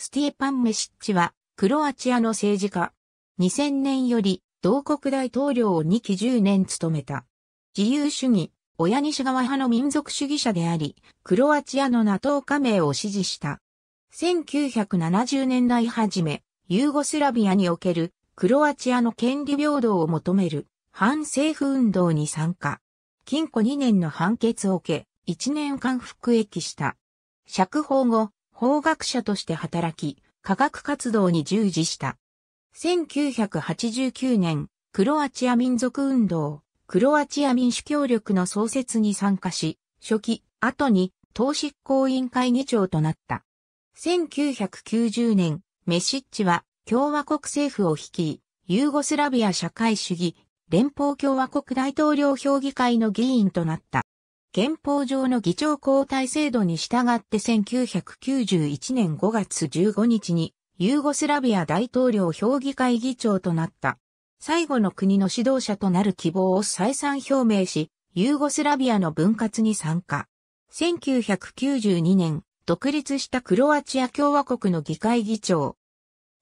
スティエパン・メシッチは、クロアチアの政治家。2000年より、同国大統領を2期10年務めた。自由主義、親西側派の民族主義者であり、クロアチアの NATO 加盟を支持した。1970年代初め、ユーゴスラビアにおけるクロアチアの権利平等を求める反政府運動に参加。禁錮2年の判決を受け、1年間服役した。釈放後、法学者として働き、科学活動に従事した。1989年、クロアチア民族運動、クロアチア民主協力の創設に参加し、初期、後に、党執行委員会議長となった。1990年、メシッチは共和国政府を率い、ユーゴスラビア社会主義連邦共和国大統領評議会の議員となった。憲法上の議長交代制度に従って1991年5月15日にユーゴスラビア大統領評議会議長となった。最後の国の指導者となる希望を再三表明し、ユーゴスラビアの分割に参加。1992年、独立したクロアチア共和国の議会議長。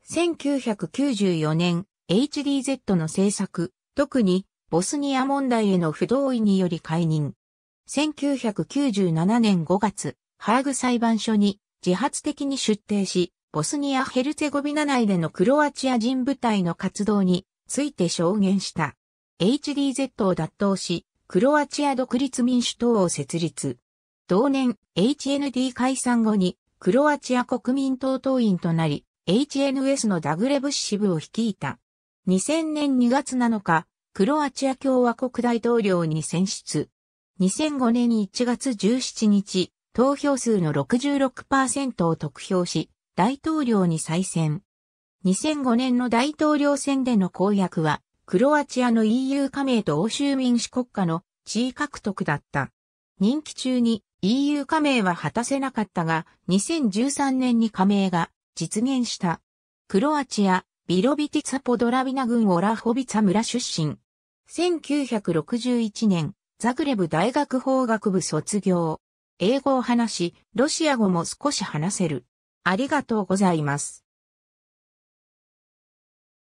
1994年、HDZ の政策、特にボスニア問題への不同意により解任。1997年5月、ハーグ裁判所に自発的に出廷し、ボスニア・ヘルツェゴビナ内でのクロアチア人部隊の活動について証言した。HDZ を脱党し、クロアチア独立民主党を設立。同年、HND 解散後に、クロアチア国民党党員となり、HNS のダグレブ支部を率いた。2000年2月7日、クロアチア共和国大統領に選出。2005年1月17日、投票数の66%を得票し、大統領に再選。2005年の大統領選での公約は、クロアチアの EU 加盟と欧州民主国家の地位獲得だった。任期中に EU 加盟は果たせなかったが、2013年に加盟が実現した。クロアチア、ビロビティツァポドラビナ郡オラホビツァ村出身。1961年、ザグレブ大学法学部卒業。英語を話し、ロシア語も少し話せる。ありがとうございます。